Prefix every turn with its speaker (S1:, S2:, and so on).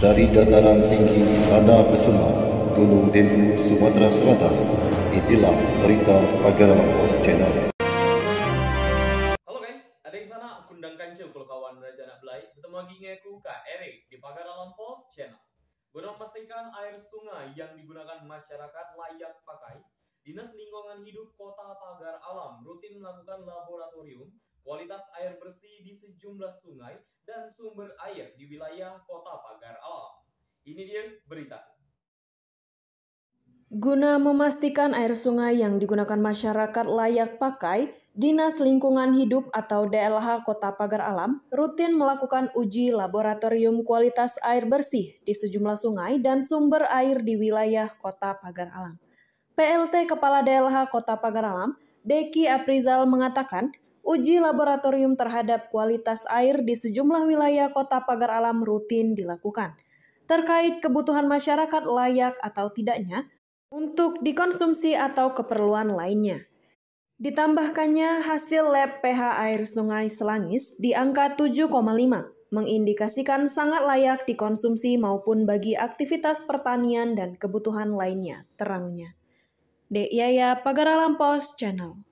S1: dari dataran tinggi Anda Besema, Gunung Dempu, Sumatera Selatan. Inilah berita Pagaralam Post Channel.
S2: Halo guys, ada yang sana aku undang kancil kalau kawan raja nak Belai. Bertemu lagi aku Kak Erik di dalam Post Channel. Guna pastikan air sungai yang digunakan masyarakat layak pakai, Dinas Lingkungan Hidup Kota Pagar Alam rutin melakukan laboratorium kualitas air bersih di sejumlah sungai dan sumber air di wilayah kota pagar alam. Ini dia berita.
S1: Guna memastikan air sungai yang digunakan masyarakat layak pakai, Dinas Lingkungan Hidup atau DLH Kota Pagar Alam rutin melakukan uji laboratorium kualitas air bersih di sejumlah sungai dan sumber air di wilayah Kota Pagar Alam. PLT Kepala DLH Kota Pagar Alam, Deki Aprizal mengatakan, Uji laboratorium terhadap kualitas air di sejumlah wilayah kota pagar alam rutin dilakukan. Terkait kebutuhan masyarakat layak atau tidaknya untuk dikonsumsi atau keperluan lainnya. Ditambahkannya hasil lab pH air sungai Selangis di angka 7,5 mengindikasikan sangat layak dikonsumsi maupun bagi aktivitas pertanian dan kebutuhan lainnya, terangnya. D. Yaya Pagar Alam Pos Channel